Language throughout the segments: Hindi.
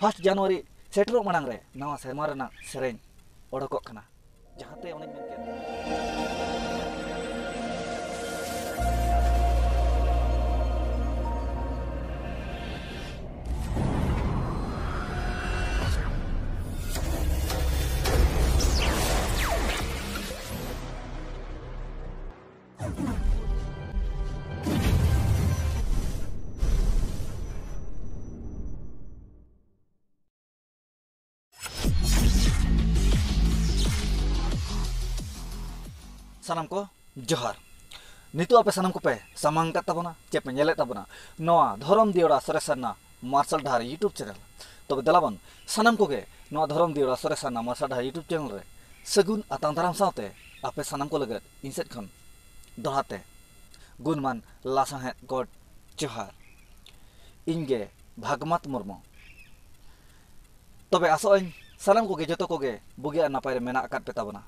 फर्स्ट जनवरी सेटरों मडंग रे नवा सेरमा सेरें ओडकोक जहाँ ते सानम को जोहार नितो आपे सानम को पे सामांग का तबना चेपे नेले धरम नवा धर्म दियोड़ा सरेसरना मार्शल धार यूट्यूब चैनल तब दलाबन सानम को धरम दियोड़ा सरेसरना मार्शल धार यूट्यूब चैनल सगुन आतां दाराम साथे आपे सानम को लगे इन सद दोहराते गुणमान लासंहेत गड जोहार इनगे भागमत मुरमु तबे आसो सानम को जो को बुगे नपाय मेना पे ताबना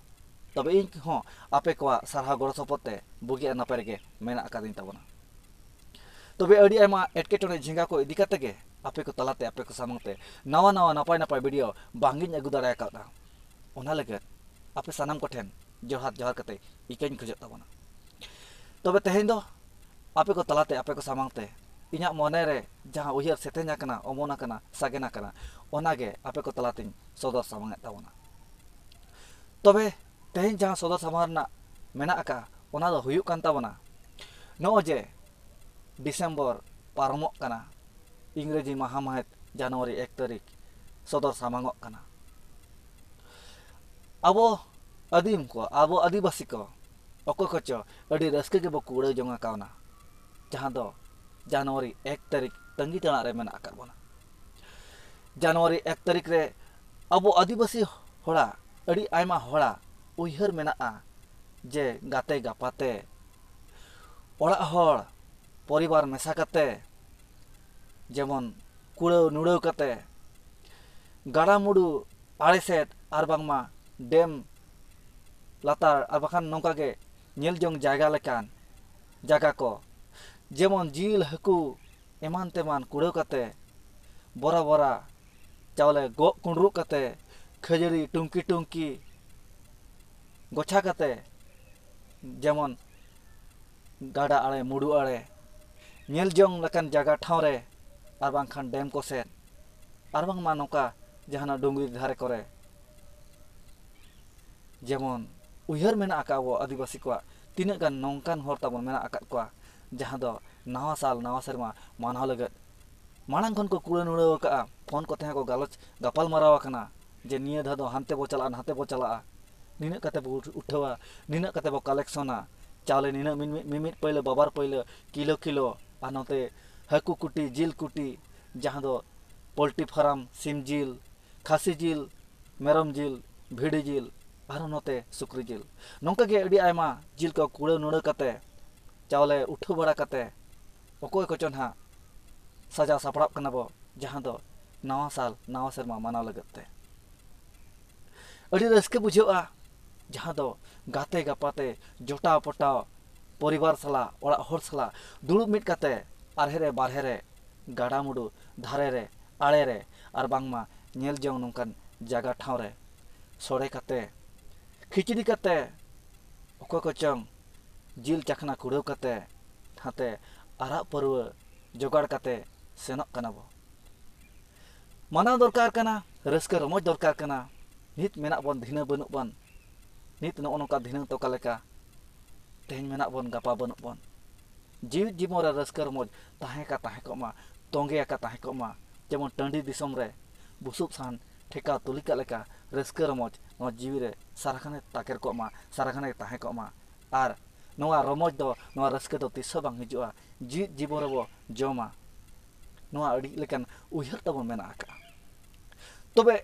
tapi ini kok apa kok sarah goro sopot teh bugi enak pergi ke mana akad ini tahu na tapi hari ema etiketnya jengka kok dikat teh apa kok telat teh apa samang teh nawa nawa napa napa video bangin ya gudara ya kak na unah lagi apa sanam kuten jahat jahat kete ikan kerja tahu na tapi teh indo apa kok teh apa samang teh Inya monere jaha uhir setenya kena omona kena sagena kena onage apa kok telatin sodor samang tahu na Tobe ᱛᱮᱦᱮᱧ ᱡᱟᱦᱟᱸ ᱥᱚᱫᱚᱨ ᱥᱟᱢᱟᱝ ᱨᱮᱱᱟᱜ ᱢᱮᱱᱟᱜ ᱟᱠᱟᱫ ᱚᱱᱟ ᱫᱚ ᱦᱩᱭᱩᱜ ᱠᱟᱱ ᱛᱟᱵᱚᱱᱟ ᱱᱚᱜᱼᱚᱭ ᱡᱮ ᱰᱤᱥᱮᱢᱵᱚᱨ ᱯᱟᱨᱚᱢᱚᱜ ᱠᱟᱱᱟ ᱤᱝᱨᱮᱡᱤ ᱢᱟᱦᱟ ᱢᱟᱦᱮᱫ ᱡᱟᱱᱩᱣᱟᱨᱤ ᱮᱠ ᱛᱟᱹᱨᱤᱠᱷ ᱥᱚᱫᱚᱨ ᱥᱟᱢᱟᱝᱚᱜ ᱠᱟᱱᱟ ᱟᱵᱚ ᱟᱹᱫᱤᱢ ᱠᱚ ᱟᱵᱚ ᱟᱹᱫᱤᱵᱟᱹᱥᱤ ᱠᱚ ᱚᱠᱚᱭ ᱠᱚᱪᱚ ᱟᱹᱰᱤ ᱨᱟᱹᱥᱠᱟᱹ ᱜᱮᱵᱚ ᱠᱩᱲᱟᱹᱣ ᱡᱚᱝ ᱟᱠᱟᱣᱱᱟ ᱡᱟᱦᱟᱸ ᱫᱚ ᱡᱟᱱᱩᱣᱟᱨᱤ ᱮᱠ ᱛᱟᱹᱨᱤᱠᱷ ᱛᱟᱺᱜᱤ ᱛᱟᱲᱟᱜ ᱨᱮ ᱢᱮᱱᱟᱜ ᱟᱠᱟᱫ ᱵᱚᱱᱟ ᱡᱟᱱᱩᱣᱟᱨᱤ ᱮᱠ ᱛᱟᱹᱨᱤᱠᱷ ᱨᱮ ᱟᱵᱚ ᱟᱹᱫᱤᱵᱟᱹᱥᱤ ᱦᱚᱲᱟᱜ ᱟᱹᱰᱤ ᱟᱭᱢᱟ ᱦᱚᱲᱟᱜ ᱩᱭᱦᱟᱹᱨ ᱢᱮᱱᱟᱜᱼᱟ ᱡᱮ ᱜᱟᱛᱮ ᱜᱟᱯᱟᱛᱮ ᱚᱲᱟᱜ ᱦᱚᱲ ᱯᱚᱨᱤᱵᱟᱨ ᱢᱮᱥᱟ ᱠᱟᱛᱮ ᱡᱮᱢᱚᱱ ᱠᱩᱲᱟᱹᱣ ᱱᱩᱲᱟᱹᱣ ᱠᱟᱛᱮ ᱜᱟᱰᱟᱼᱢᱩᱰᱩ ᱟᱲᱮᱥᱮᱫ ᱟᱨ ᱵᱟᱝᱢᱟ ᱰᱮᱢ ᱞᱟᱛᱟᱨ ᱟᱨ ᱵᱟᱠᱷᱟᱱ ᱱᱚᱝᱠᱟ ᱜᱮ ᱧᱮᱞ ᱡᱚᱝ ᱡᱟᱭᱜᱟ ᱞᱮᱠᱟᱱ ᱡᱟᱭᱜᱟ ᱠᱚ ᱡᱮᱢᱚᱱ ᱡᱤᱞ ᱦᱟᱹᱠᱩ ᱮᱢᱟᱱ ᱛᱮᱢᱟᱱ ᱠᱩᱲᱟᱹᱣ ᱠᱟᱛᱮ ᱵᱚᱨᱟ ᱵᱚᱨᱟ ᱪᱟᱣᱞᱮ ᱜᱚᱜ ᱠᱩᱸᱰᱨᱩᱜ ᱠᱟᱛᱮ ᱠᱷᱟᱹᱡᱟᱹᱲᱤ ᱴᱩᱝᱠᱤ ᱴᱩᱝᱠᱤ गोछा करते जेमन गाड़ा आड़े मुड़ आड़े नल जो लेकिन जगह ठावरे और बाखान डैम को सेन और नौका जहाँ डुंगी धारे को जेमन उहर मे अब आदिवासी को तीना नौकान हरताबन मे जहाँ नवा साल नवा सेमा मानव लगे माड़ खन को कूड़े नुड़ा फोन को गलोच गपालमारा जे निया दो हाते बो चला हाते बो चला नीना कते उठवा नीना कते कलेक्शना चावल नीना मिमिद पैलो बाबार पैलो किलो किलो आते हाकू कुटी जिल कुटी जहाँ पोल्ट्री फार्म सीम जिल खासी जिल मेरम जिल भिड़ी जिल आरोते सुक्री जिल नौकागे जिल को कूड़े नुड़े चावल उठ बड़ा अकोच ना सजा सापड़ा जहाँ दो नवा साल नवा सेरमा मानव लगते अभी रुझे जहाँ गाते गपाते जटा पटा परिवार साला और साला दुड़ब मिटे आरहेरे बारहेरे गाड़ा मुडू धारे रे, आड़े और बांगमा नेल जो नौकान जगह ठाव रे कते खिचड़ी कते चंग जिल चखना कुड़ कते हाते आरा पर्व जोगाड़े सेनोक मना दरकार रमज दरकार बन धीना बनू बन नित नौका धीन तो तेज मे गपा बनू बन जीव जीवन रसकर मज तंगे तंगेकमा जेमन टाँडीम बुसुब सान ठेका तुलिका रसकर मज जीवी साराखान ताकर सारा साराखान तहेकमा और ना रमज रसके तीस बा हजा जी जीवन रो जमा नाकान उहर तब मना तब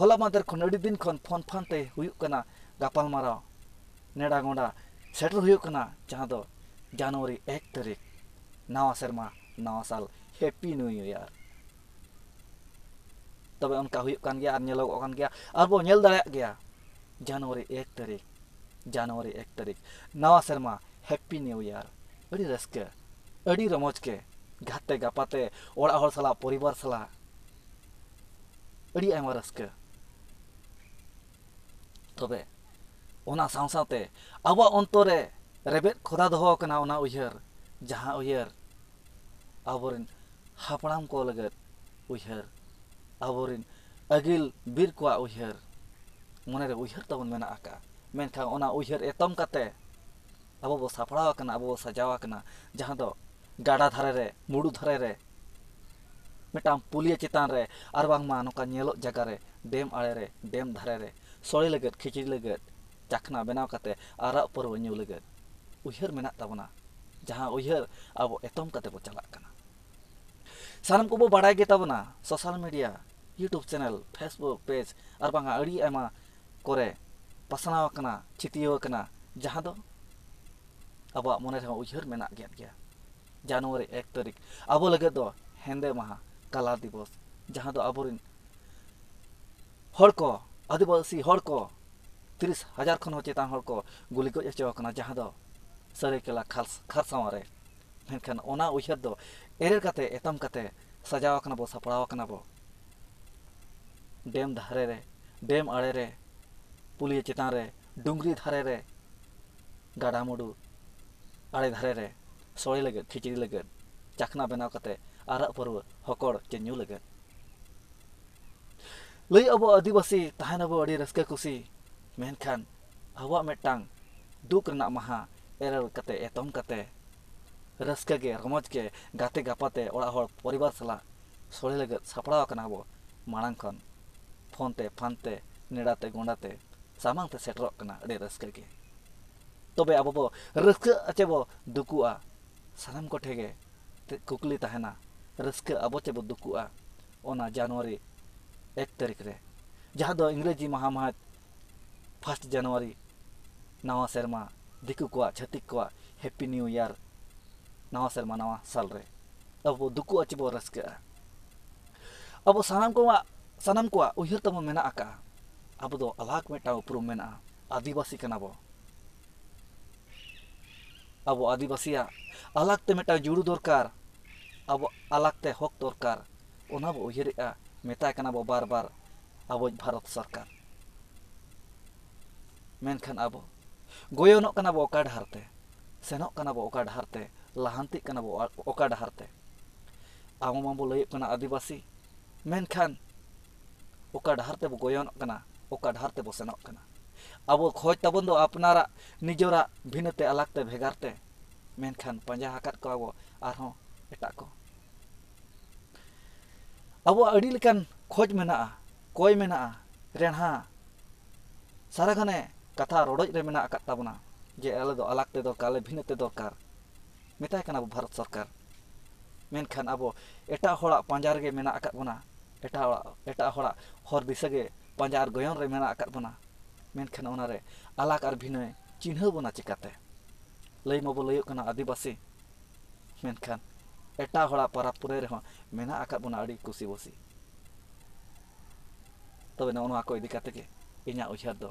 हला मादर खन फन फानते गपालमारा ᱱᱮᱰᱟ ᱜᱚᱸᱰᱟ ᱥᱮᱴᱮᱨ ᱦᱩᱭᱩᱜ ᱠᱟᱱᱟ ᱡᱟᱦᱟᱸ ᱫᱚ ᱡᱟᱱᱩᱣᱟᱨᱤ ᱮᱠ ᱛᱟᱹᱨᱤᱠᱷ ᱱᱟᱣᱟ ᱥᱮᱨᱢᱟ ᱱᱟᱣᱟ ᱥᱟᱞ ᱦᱮᱯᱤ तब उनका गया और एक तारीख जानुरी एक तारीख नवा सेमा हेपी न्यू इयर अभी रसके रमज के घाते गपाते सला परिवार सला अड़ी तबे ᱚᱱᱟ ᱥᱟᱶ ᱥᱟᱶᱛᱮ ᱟᱵᱚᱣᱟᱜ ᱚᱱᱛᱚᱨ ᱨᱮ ᱨᱮᱵᱮᱫ ᱠᱷᱚᱫᱟ ᱫᱚᱦᱚ ᱟᱠᱟᱱᱟ ᱚᱱᱟ ᱩᱭᱦᱟᱹᱨ ᱡᱟᱦᱟᱸ ᱩᱭᱦᱟᱹᱨ ᱟᱵᱚᱨᱮᱱ ᱦᱟᱯᱲᱟᱢ ᱠᱚ ᱞᱟᱹᱜᱤᱫ ᱩᱭᱦᱟᱹᱨ ᱟᱵᱚᱨᱮᱱ ᱟᱹᱜᱤᱞ ᱵᱤᱨ ᱠᱚᱣᱟᱜ ᱩᱭᱦᱟᱹᱨ ᱢᱚᱱᱮᱨᱮ ᱩᱭᱦᱟᱹᱨ ᱛᱟᱵᱚᱱ ᱢᱮᱱᱟᱜ ᱟᱠᱟᱫᱼᱟ ᱢᱮᱱᱠᱷᱟᱱ ᱚᱱᱟ ᱩᱭᱦᱟᱹᱨ ᱮᱛᱚᱢ ᱠᱟᱛᱮ ᱟᱵᱚ ᱵᱚ ᱥᱟᱯᱲᱟᱣ ᱟᱠᱟᱱᱟ ᱟᱵᱚ ᱵᱚ ᱥᱟᱡᱟᱣ ᱟᱠᱟᱱᱟ ᱡᱟᱦᱟᱸ ᱫᱚ ᱜᱟᱰᱟ ᱫᱷᱟᱨᱮ ᱨᱮ ᱢᱩᱰᱩ ᱫᱷᱟᱨᱮ ᱨᱮ ᱢᱤᱫᱴᱟᱝ ᱯᱩᱞᱤᱭᱟᱹ ᱪᱮᱛᱟᱱ ᱨᱮ ᱟᱨ ᱵᱟᱝᱢᱟ ᱱᱚᱝᱠᱟ ᱧᱮᱞᱚᱜ ᱡᱟᱭᱜᱟ ᱨᱮ ᱰᱮᱢ ᱟᱲᱮ ᱨᱮ ᱰᱮᱢ ᱫᱷᱟᱨᱮ ᱨᱮ ᱥᱚᱲᱮ ᱞᱟᱹᱜᱤᱫ ᱠᱷᱤᱪᱲᱤ ᱞᱟᱹᱜᱤᱫ ᱪᱟᱠᱷᱱᱟ बनाव ᱠᱟᱛᱮ पर्व ᱯᱟᱹᱨᱣᱟᱹ ᱧᱩ ᱞᱟᱹᱜᱤᱫ ᱩᱭᱦᱟᱹᱨ ᱢᱮᱱᱟᱜ ᱛᱟᱵᱚᱱᱟ ᱡᱟᱦᱟᱸ ᱩᱭᱦᱟᱹᱨ ᱟᱵᱚ ᱮᱛᱚᱢ ᱠᱟᱛᱮ को बड़ा social media YouTube channel Facebook page और बांगा अड़ी कोरे पसनाव कना चितियो अब मन रे उयहर मेना गया जनवरी एक तारीख अब लगे दो हेंदे महा कला दिवस जहां अब आदिवासी को त्रिस हजार चितान को गुली गज अचोना जहाँ सरकला खरसावे मेखान उहर दो एर एतम साजावना बो सपड़ना बो डेम धारे रे डेम आड़े रे पुलिया चितान रे डुंगरी धारे रे गाड़ा मुडू आड़े धारे रे सड़ी लगे खिचड़ी लगे चाखना बनाव आर पर्व हकड़ चेू लगे लै अब आदिवासी तहन बो रुशी ᱢᱮᱱᱠᱷᱟᱱ ᱟᱵᱚᱣᱟᱜ ᱢᱤᱫᱴᱟᱝ ᱫᱩᱠ ᱨᱮᱱᱟᱜ ᱢᱟᱦᱟ ᱮᱨᱮᱲ ᱠᱟᱛᱮ ᱮᱛᱚᱢ ᱠᱟᱛᱮ ᱨᱟᱹᱥᱠᱟᱹ ᱜᱮ ᱨᱚᱢᱚᱡᱽ ᱜᱮ ᱜᱟᱛᱮ ᱜᱟᱯᱟᱛᱮ ᱚᱲᱟᱜ ᱦᱚᱲ ᱯᱚᱨᱤᱵᱟᱨ ᱥᱟᱞᱟᱜ ᱥᱚᱲᱮ ᱞᱟᱹᱜᱤᱫ ᱥᱟᱯᱲᱟᱣ ᱟᱠᱟᱱᱟ ᱵᱚ ᱢᱟᱲᱟᱝ ᱠᱷᱚᱱ ᱯᱷᱳᱱᱛᱮ ᱯᱷᱟᱱᱛᱮ ᱱᱮᱲᱟᱛᱮ ᱜᱚᱸᱰᱟᱛᱮ ᱥᱟᱢᱟᱝᱛᱮ ᱥᱮᱴᱮᱨᱚᱜ ᱠᱟᱱᱟ ᱟᱹᱰᱤ ᱨᱟᱹᱥᱠᱟᱹ ᱜᱮ ᱛᱚᱵᱮ ᱟᱵᱚ ᱵᱚ ᱨᱟᱹᱥᱠᱟᱹᱜᱼᱟ ᱪᱮ ᱵᱚ ᱫᱩᱠᱩᱜᱼᱟ ᱥᱟᱱᱟᱢ ᱠᱚᱴᱷᱮ ᱜᱮ ᱠᱩᱠᱞᱤ ᱛᱟᱦᱮᱱᱟ ᱨᱟᱹᱥᱠᱟᱹ ᱟᱵᱚ ᱪᱮ ᱵᱚ ᱫᱩᱠᱩᱜᱼᱟ ᱚᱱᱟ ᱡᱟᱱᱩᱣᱟᱨᱤ ᱮᱠ ᱛᱟᱹᱨᱤᱠᱷ ᱨᱮ ᱡᱟᱦᱟᱸ ᱫᱚ ᱤᱝᱨᱮᱡᱤ ᱢᱟᱦᱟ ᱢᱟᱦᱟ फर्स्ट जनवरी नवा सेरमा दिकु को छतिक को हैप्पी न्यू ईयर नवा सेरमा नवा साल रे अब वो दुकु अच्छी बहुत रस के अब वो सनम को सनम को उहिर तमो मेना आका अब तो अलाक में टाव प्रूम मेना आदिवासी कना वो अब वो आदिवासिया अलाक ते में टाव जुड़ू दरकार अब अलाक ते हक दरकार उन्हें वो उहिर आ मेता कना वो बार बार अब भारत सरकार मेखान अब गयन डरते सेनोक डहारे लहांतीबो डहारे आम बो लैं आदिवासी मेखान डहारे बो गयन डरते बो सेनोक अब खजताब आपनारा निजरा भिनाते अलगते भगारते मेखान पाजा हाक को एट को अब खोज मे कय मे रेणा सारा घने ᱠᱟᱛᱷᱟ ᱨᱚᱰᱚᱡ ᱨᱮ ᱢᱮᱱᱟᱜ ᱟᱠᱟᱫ ᱛᱟᱵᱚᱱᱟ ᱡᱮ ᱟᱞᱮ ᱫᱚ ᱟᱞᱟᱜᱽ ᱛᱮ ᱫᱚᱨᱠᱟᱨ ᱟᱞᱮ ᱵᱷᱤᱱᱟᱹ ᱛᱮ ᱫᱚᱨᱠᱟᱨ ᱢᱮᱛᱟᱭ ᱠᱟᱱᱟ ᱟᱵᱚ ᱵᱷᱟᱨᱚᱛ ᱥᱚᱨᱠᱟᱨ ᱢᱮᱱᱠᱷᱟᱱ ᱟᱵᱚ ᱮᱴᱟᱜ ᱦᱚᱲᱟᱜ ᱯᱟᱸᱡᱟ ᱨᱮᱜᱮ ᱢᱮᱱᱟᱜ ᱟᱠᱟᱫ ᱵᱚᱱᱟ ᱮᱴᱟᱜ ᱦᱚᱲᱟᱜ ᱮᱴᱟᱜ ᱦᱚᱲᱟᱜ ᱦᱚᱨ ᱫᱤᱥᱟᱹ ᱜᱮ ᱯᱟᱸᱡᱟ ᱟᱨ ᱜᱚᱭᱚᱱ ᱨᱮ ᱢᱮᱱᱟᱜ ᱟᱠᱟᱫ ᱵᱚᱱᱟ ᱢᱮᱱᱠᱷᱟᱱ ᱚᱱᱟᱨᱮ ᱟᱞᱟᱜᱽ ᱟᱨ ᱵᱷᱤᱱᱟᱹ ᱪᱤᱱᱦᱟᱹᱣ ᱵᱚᱱᱟ ᱪᱤᱠᱟᱹᱛᱮ ᱞᱟᱹᱭ ᱢᱟᱵᱚ ᱞᱟᱹᱭᱚᱜ ᱠᱟᱱᱟ ᱟᱹᱫᱤᱵᱟᱹᱥᱤ ᱢᱮᱱᱠᱷᱟᱱ ᱮᱴᱟᱜ ᱦᱚᱲᱟᱜ ᱯᱚᱨᱚᱵᱽ ᱯᱩᱨᱟᱹᱭ ᱨᱮᱦᱚᱸ ᱢᱮᱱᱟᱜ ᱟᱠᱟᱫ ᱵᱚᱱᱟ ᱟᱹᱰᱤ ᱠᱩᱥᱤ ᱵᱩᱥᱤ ᱛᱚᱵᱮ ᱱᱚᱜᱼᱚ ᱱᱚᱣᱟ ᱠᱚ ᱤᱫᱤ ᱠᱟᱛᱮ ᱜᱮ ᱤᱧᱟᱹᱜ ᱩᱭᱦᱟᱹᱨ ᱫᱚ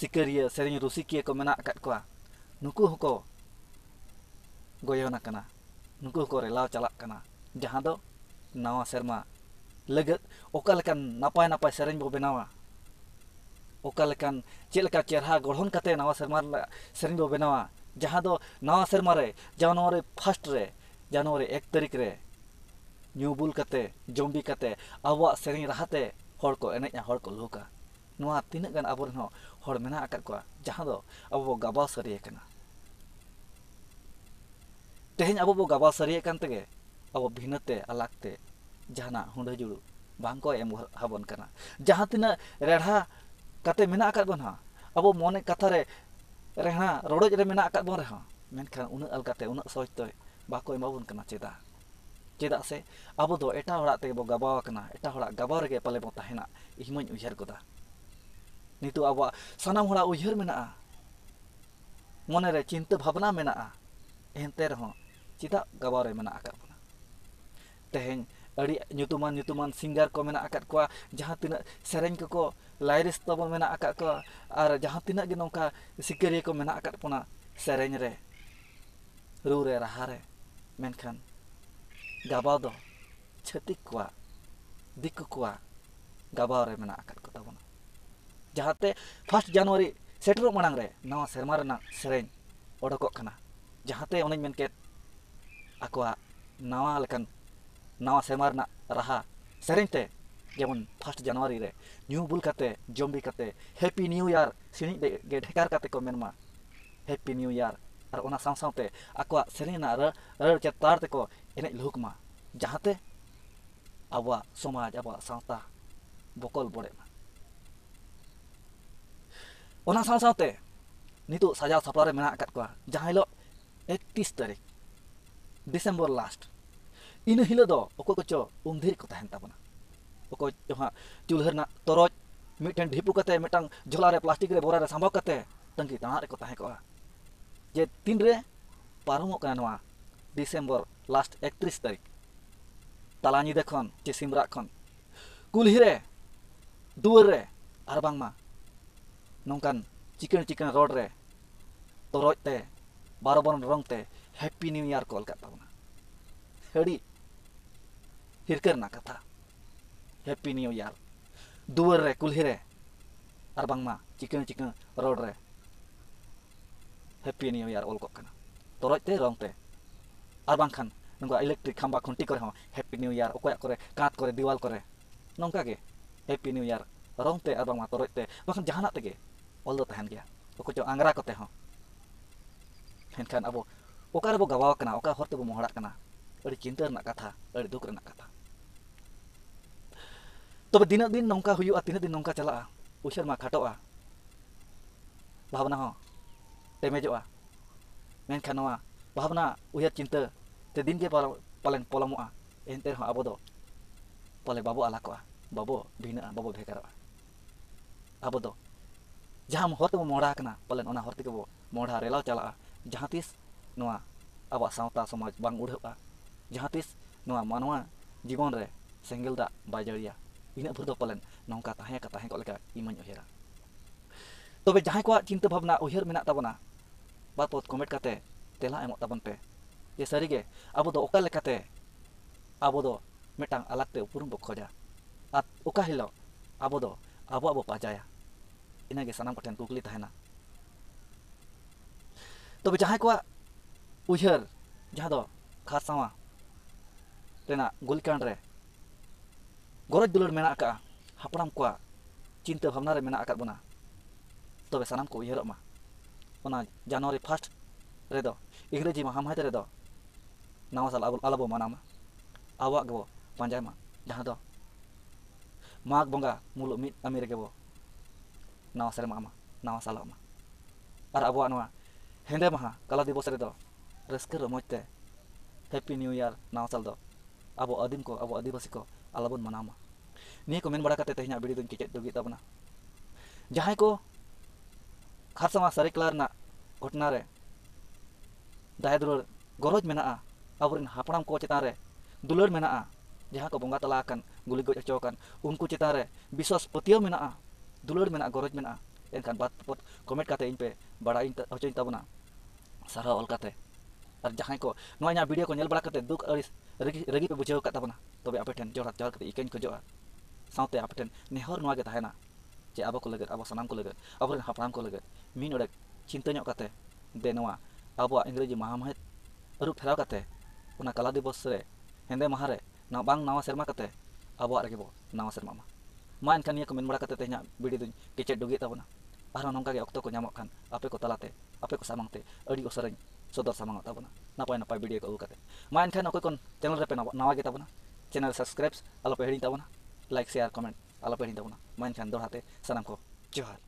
सिकरिया से रुसिकिया को मेना नुक गयन नुक रेलाव चलना जहाँ दो नवा सेमा लगन नपाय नपाय से बनावा चल चेह गढ़ नवा सेमा से बनावा जहाँ दो नवा सेमा जानुरी फार्ष्ट जानुरी एक तारीख रे न्यूबुल जम्बी से रहाते हर को एनेज को लुका ᱱᱚᱣᱟ ᱛᱤᱱᱟᱹᱜ ᱜᱟᱱ ᱟᱵᱚᱨᱮᱱ ᱦᱚᱸ ᱦᱚᱲ ᱢᱮᱱᱟᱜ ᱟᱠᱟᱫ ᱠᱚᱣᱟ ᱡᱟᱦᱟᱸ ᱫᱚ ᱟᱵᱚ ᱵᱚ ᱜᱟᱵᱟᱣ ᱥᱟᱹᱨᱤ ᱟᱠᱟᱱᱟ ᱛᱮᱦᱮᱧ ᱟᱵᱚ ᱵᱚ ᱜᱟᱵᱟᱣ ᱥᱟᱹᱨᱤ ᱟᱠᱟᱱ ᱛᱮᱜᱮ ᱟᱵᱚ ᱵᱷᱤᱱᱟᱹᱛᱮ ᱟᱞᱟᱜᱽᱛᱮ ᱡᱟᱦᱟᱱᱟᱜ ᱦᱩᱸᱰᱟᱹ ᱡᱩᱲᱩ ᱵᱟᱝ ᱠᱚ ᱮᱢ ᱟᱵᱚᱱ ᱠᱟᱱᱟ ᱡᱟᱦᱟᱸ ᱛᱤᱱᱟᱹᱜ ᱨᱮᱲᱦᱟ ᱠᱟᱛᱮ ᱢᱮᱱᱟᱜ ᱟᱠᱟᱫ ᱵᱚᱱᱟ ᱟᱵᱚ ᱢᱚᱱᱮ ᱠᱟᱛᱷᱟ ᱨᱮ ᱨᱮᱦᱟ ᱨᱚᱰᱚᱡ ᱨᱮ ᱢᱮᱱᱟᱜ ᱟᱠᱟᱫ ᱵᱚᱱ ᱨᱮᱦᱚᱸ ᱢᱮᱱᱠᱷᱟᱱ ᱩᱱᱟᱹᱜ ᱟᱞᱜᱟᱛᱮ ᱩᱱᱟᱹᱜ ᱥᱚᱦᱚᱡᱛᱮ ᱵᱟᱠᱚ ᱮᱢᱟᱵᱚᱱ ᱠᱟᱱᱟ ᱪᱮᱫᱟᱜ ᱪᱮᱫᱟᱜ ᱥᱮ ᱟᱵᱚ ᱫᱚ ᱮᱴᱟᱜ ᱦᱚᱲᱟᱜ ᱛᱮᱜᱮ ᱵᱚ ᱜᱟᱵᱟᱣ ᱟᱠᱟᱱᱟ ᱮᱴᱟᱜ ᱦᱚᱲᱟᱜ ᱜᱟᱵᱟᱣ ᱨᱮᱜᱮ ᱯᱟᱞᱮ ᱵᱚ ᱛᱟᱦᱮᱱᱟ ᱤᱧ ᱢᱟᱧ ᱩᱭᱦᱟᱹᱨ ᱜᱚᱫᱟ nitu awa sana hora uyer mena a re cinta bhavana mena a enter ho cita gabare mena akar puna teheng ari nyutuman nyutuman singar ko mena akar kua jahat tina sereng ko lairis tobo mena akar kwa ar jahat tina genongka sikere ko mena akar puna sereng re rure rahare menkan gabado cetik kua dik kwa gabare mena akar जहाते फर्स्ट जानुरी सेटर मांग सेमा सेन उडोक उन्हें उनके नवा नवा सेमा रहा से जेम फर्स्ट जानुरी न्यू बुल जम्बी हेपी न्यू इयर सीढ़ी ढेर को मेनमा हेपी न्यू इयर और रार तक एन लुहकमा जहाते अब समाज अब बकल बड़े ᱚᱱᱟ ᱥᱟᱶ ᱥᱟᱶᱛᱮ ᱱᱤᱛᱚᱜ ᱥᱟᱡᱟᱣ ᱥᱟᱯᱲᱟᱣ ᱨᱮ ᱢᱮᱱᱟᱜ ᱟᱠᱟᱫ ᱠᱚᱣᱟ ᱡᱟᱦᱟᱸ ᱦᱤᱞᱳᱜ ᱮᱠᱛᱤᱥ ᱛᱟᱹᱨᱤᱠᱷ ᱰᱤᱥᱮᱢᱵᱚᱨ ᱞᱟᱥᱴ ᱤᱱᱟᱹ ᱦᱤᱞᱳᱜ ᱫᱚ ᱚᱠᱚᱭ ᱠᱚᱪᱚ ᱩᱢ ᱫᱷᱤᱨ ᱠᱚ ᱛᱟᱦᱮᱱ ᱛᱟᱵᱚᱱᱟ ᱚᱠᱚᱭ ᱪᱚ ᱦᱟᱸᱜ ᱪᱩᱞᱦᱟᱹ ᱨᱮᱱᱟᱜ ᱛᱚᱨᱚᱡ ᱢᱤᱫᱴᱮᱱ ᱰᱷᱤᱯᱩ ᱠᱟᱛᱮ ᱢᱤᱫᱴᱟᱝ ᱡᱷᱚᱞᱟ ᱨᱮ ᱯᱞᱟᱥᱴᱤᱠ ᱨᱮ ᱵᱚᱨᱟ ᱨᱮ ᱥᱟᱢᱵᱟᱣ ᱠᱟᱛᱮ ᱛᱟᱺᱜᱤ ᱛᱟᱬᱟᱜ ᱨᱮᱠᱚ ᱛᱟᱦᱮᱸ ᱠᱚᱜᱼᱟ ᱡᱮ ᱛᱤᱱᱨᱮ ᱯᱟᱨᱚᱢᱚᱜ ᱠᱟᱱᱟ ᱱᱚᱣᱟ ᱰᱤᱥᱮᱢᱵᱚᱨ ᱞᱟᱥᱴ ᱮᱠᱛᱨᱤᱥ ᱛᱟᱹᱨᱤᱠᱷ ᱛᱟᱞᱟ ᱧᱤᱫᱟᱹ ᱠᱷᱚᱱ ᱪᱮ ᱥᱤᱢᱨᱟᱜ ᱠᱷᱚᱱ ᱠᱩᱞᱦᱤ ᱨᱮ ᱫᱩᱣᱟᱹᱨ ᱨᱮ ᱟᱨ ᱵᱟᱝᱢᱟ ᱱᱚᱝᱠᱟᱱ ᱪᱤᱠᱟᱹᱬ ᱪᱤᱠᱟᱹᱬ ᱨᱚᱲ ᱨᱮ ᱛᱚᱨᱚᱡ ᱛᱮ ᱵᱟᱨᱚᱵᱚᱨᱚᱱ ᱨᱚᱝ ᱛᱮ ᱦᱮᱯᱯᱤ ᱱᱤᱭᱩ ᱤᱭᱟᱨ ᱠᱚᱞ ᱠᱟᱜ ᱛᱟᱵᱚᱱᱟ ᱟᱹᱰᱤ ᱦᱤᱨᱠᱟᱹ ᱨᱮᱱᱟᱜ ᱠᱟᱛᱷᱟ ᱦᱮᱯᱯᱤ ᱱᱤᱭᱩ ᱤᱭᱟᱨ ᱫᱩᱣᱟᱹᱨ ᱨᱮ ᱠᱩᱞᱦᱤ ᱨᱮ ᱟᱨ ᱵᱟᱝᱢᱟ ᱪᱤᱠᱟᱹᱬ ᱪᱤᱠᱟᱹᱬ ᱨᱚᱲ ᱨᱮ ᱦᱮᱯᱯᱤ ᱱᱤᱭᱩ ᱤᱭᱟᱨ ᱚᱞ ᱠᱚᱜ ᱠᱟᱱᱟ ᱛᱚᱨᱚᱡ ᱛᱮ ᱨᱚᱝ ᱛᱮ ᱟᱨ ᱵᱟᱝᱠᱷᱟᱱ ᱱᱚᱝᱠᱟ ᱤᱞᱮᱠᱴᱨᱤᱠ ᱠᱷᱟᱢᱵᱟ ᱠᱷᱩᱱᱴᱤ ᱠᱚᱨᱮ ᱦᱚᱸ ᱦᱮᱯᱯᱤ ᱱᱤᱭᱩ ᱤᱭᱟᱨ ᱚᱠᱚᱭᱟᱜ ᱠᱚᱨᱮ ᱠᱟᱸᱛ ᱠᱚᱨᱮ ᱫᱮᱣᱟᱞ ᱠᱚᱨᱮ ᱱᱚᱝᱠᱟ ᱜᱮ ᱦᱮᱯᱯᱤ ᱱᱤᱭᱩ ᱤᱭᱟᱨ ᱨᱚᱝ ᱛᱮ ᱟᱨ ᱵᱟᱝᱢᱟ ᱛᱚᱨᱚᱡ ᱛᱮ ᱵᱟᱝᱠᱷᱟᱱ ᱡᱟᱦᱟᱱᱟᱜ ᱛᱮᱜᱮ ᱚᱞ ᱫᱚ ᱛᱟᱦᱮᱱ ᱜᱮᱭᱟ ᱚᱠᱚᱭ ᱪᱚ ᱟᱝᱨᱟ ᱠᱚᱛᱮ ᱦᱚᱸ ᱮᱱᱠᱷᱟᱱ ᱟᱵᱚ ᱚᱠᱟ ᱨᱮᱵᱚ ᱜᱟᱵᱟᱣ ᱠᱟᱱᱟ ᱚᱠᱟ ᱦᱚᱨ ᱛᱮᱵᱚ ᱢᱚᱦᱚᱲᱟᱜ ᱠᱟᱱᱟ ᱟᱹᱰᱤ ᱪᱤᱱᱛᱟᱹ ᱨᱮᱱᱟᱜ ᱠᱟᱛᱷᱟ ᱟᱹᱰᱤ ᱫᱩᱠ ᱨᱮᱱᱟᱜ ᱠᱟᱛᱷᱟ ᱛᱚᱵᱮ ᱛᱤᱱᱟᱹᱜ ᱫᱤᱱ ᱱᱚᱝᱠᱟ ᱦᱩᱭᱩᱜᱼᱟ ᱛᱤᱱᱟᱹᱜ ᱫᱤᱱ ᱱᱚᱝᱠᱟ ᱪᱟᱞᱟᱜᱼᱟ ᱩᱭᱦᱟᱹᱨ ᱢᱟ ᱠᱷᱟᱴᱚᱜᱼᱟ ᱵᱷᱟᱵᱽᱱᱟ ᱦᱚᱸ ᱴᱮᱢᱮᱡᱚᱜᱼᱟ ᱢᱮᱱᱠᱷᱟᱱ ᱱᱚᱣᱟ ᱵᱷᱟᱵᱽᱱᱟ ᱩᱭᱦᱟᱹᱨ ᱪᱤᱱᱛᱟᱹ ᱛᱮ ᱫᱤᱱᱜᱮ ᱯᱟᱞᱮᱱ ᱯᱚᱞᱚᱢᱚᱜᱼᱟ ᱮᱱᱛᱮ ᱨᱮᱦᱚᱸ ᱟᱵᱚ ᱫᱚ ᱯᱟᱞᱮ ᱵᱟᱵᱚ ᱟᱞᱟᱠᱚᱜᱼᱟ ᱵᱟᱵᱚ ᱵᱷᱤᱱᱟᱹᱜᱼᱟ ᱵᱟᱵᱚ ᱵᱷᱮᱜᱟᱨᱚᱜᱼᱟ ᱟᱵᱚ ᱫᱚ ᱡᱟᱦᱟᱸ ᱦᱚᱨ ᱛᱮᱵᱚ ᱢᱚᱦᱰᱟ ᱟᱠᱟᱱᱟ ᱯᱟᱞᱮᱱ ᱚᱱᱟ ᱦᱚᱨ ᱛᱮᱜᱮ ᱵᱚ ᱢᱚᱦᱰᱟ ᱨᱮᱞᱟᱣ ᱪᱟᱞᱟᱜᱼᱟ ᱡᱟᱦᱟᱸ ᱛᱤᱥ ᱱᱚᱣᱟ ᱟᱵᱚᱣᱟᱜ ᱥᱟᱶᱛᱟ ᱥᱚᱢᱟᱡᱽ ᱵᱟᱝ ᱩᱰᱷᱟᱹᱜᱼᱟ ᱡᱟᱦᱟᱸ ᱛᱤᱥ ᱱᱚᱣᱟ ᱢᱟᱱᱣᱟ ᱡᱤᱵᱚᱱ ᱨᱮ ᱥᱮᱸᱜᱮᱞ ᱫᱟᱜ ᱵᱟᱭ ᱡᱟᱹᱲᱤᱭᱟ ᱤᱱᱟᱹᱜ ᱵᱷᱳᱨ ᱫᱚ ᱯᱟᱞᱮᱱ ᱱᱚᱝᱠᱟ ᱛᱟᱦᱮᱸ ᱠᱟ ᱛᱟᱦᱮᱸ ᱠᱚᱜ ᱞᱮᱠᱟ ᱤᱢᱟᱹᱧ ᱩᱭᱦᱟᱹᱨᱟ ᱛᱚᱵᱮ ᱡᱟᱦᱟᱸᱭ ᱠᱚᱣᱟᱜ ᱪᱤᱱᱛᱟᱹ ᱵᱷᱟᱵᱽᱱᱟ ᱩᱭᱦᱟᱹᱨ ᱢᱮᱱᱟᱜ ᱛᱟᱵᱚᱱᱟ ᱵᱟᱯᱚᱫ ᱠᱚᱢᱮᱱᱴ ᱠᱟᱛᱮ ᱛᱮᱞᱟ ᱮᱢᱚᱜ ᱛᱟᱵᱚᱱ ᱯᱮ ᱡᱮ ᱥᱟᱹᱨᱤᱜᱮ ᱟᱵᱚ ᱫᱚ ᱚᱠᱟ ᱞᱮᱠᱟᱛᱮ ᱟᱵᱚ ᱫᱚ ᱢᱤᱫᱴᱟᱝ ᱟᱞᱟᱜᱽᱛᱮ ᱩᱯᱨᱩᱢ ᱵᱚ ᱠᱷᱚᱡᱟ ᱟᱨ ᱚᱠᱟ ᱦᱤᱞᱳᱜ ᱟᱵᱚ ᱫᱚ ᱟᱵᱚᱣᱟᱜ ᱵᱚ ᱯᱟᱸᱡᱟᱭᱟ ᱤᱱᱟᱹᱜᱮ ᱥᱟᱱᱟᱢ ᱠᱚᱴᱷᱮᱱ ᱠᱩᱠᱞᱤ ᱛᱟᱦᱮᱱᱟ ᱛᱚᱵᱮ ᱡᱟᱦᱟᱸᱭ ᱠᱚᱣᱟᱜ ᱩᱭᱦᱟᱹᱨ ᱡᱟᱦᱟᱸ ᱫᱚ ᱠᱷᱟᱨᱥᱟᱣᱟ ᱨᱮᱱᱟᱜ ᱜᱩᱞᱤᱠᱟᱸᱰ ᱨᱮ ᱜᱚᱨᱚᱡ ᱫᱩᱞᱟᱹᱲ ᱢᱮᱱᱟᱜ ᱟᱠᱟᱜᱼᱟ ᱦᱟᱯᱲᱟᱢ ᱠᱚᱣᱟᱜ ᱪᱤᱱᱛᱟᱹ ᱵᱷᱟᱵᱽᱱᱟ ᱨᱮ ᱢᱮᱱᱟᱜ ᱟᱠᱟᱫ ᱵᱚᱱᱟ ᱛᱚᱵᱮ ᱥᱟᱱᱟᱢ ᱠᱚ ᱩᱭᱦᱟᱹᱨᱚᱜ ᱢᱟ ᱚᱱᱟ ᱡᱟᱱᱩᱣᱟᱨᱤ ᱯᱷᱟᱥᱴ ᱨᱮᱫᱚ ᱤᱝᱨᱮᱡᱤ ᱢᱟᱦᱟ ᱢᱟᱹᱦᱤᱛ ᱨᱮᱫᱚ ᱱᱟᱣᱟ ᱥᱟᱞ ᱟᱞᱚᱵᱚ ᱢᱟᱱᱟᱣ ᱢᱟ ᱟᱵᱚᱣᱟᱜ ᱜᱮᱵᱚ ᱯᱟᱸᱡᱟᱭ ᱢᱟ ᱡᱟᱦᱟᱸ ᱫᱚ ᱢᱟᱜᱽ ᱵᱚᱸᱜᱟ ᱢᱩᱞᱩᱜ ᱢᱤᱫ ᱠᱟᱹᱢᱤ ᱨᱮᱜᱮ ᱵᱚ nawa sere mama nawa salo ma abu anua hende maha kala di bosere do reske ro moite happy new year nawa saldo abu adim ko abu adi bosiko alabun manama nia komen bara kate tehnya abiri dun kicet dugi tabuna jahai ko khasama sari kelar na kotna re dahai dulur goroj mena a aburin hapuram ko cetan re dulur mena a jahai ko bunga telakan guli go cokan unku cetan re bisos petio mena a दुलर में गरज में एनखान बात पत कमेंट करते इन पे बड़ा अच्छेताबना सारे और जहाँ को भिडियो को नल बड़ा दुख अड़ी रगी पे बुझे ताबना तब तो आप जोड़ा जोड़ इक खजा साथ आप नेहर नागे तहना चे अब को अब सामान को अब हापाम को मीन अड़े चिंता दे अब इंग्रेजी महामह अरुप फेरा कला दिवस हेदे महारे नवा सेमा अब रेगे नवा सेमा main kan ia ya, komen kata tehnya beri tuh kicet doge tahu na arah nongka ge waktu ku nyamuk kan apa ku talate ya, apa ku samang te adi ku sering sodor samang tahu na napa yang napa beri ku ulu kata ya. main kan aku kon channel repen nawa kita tahu na channel subscribe ala pahirin tahu na like share comment ala pahirin tahu na main kan dor hati salam ko jual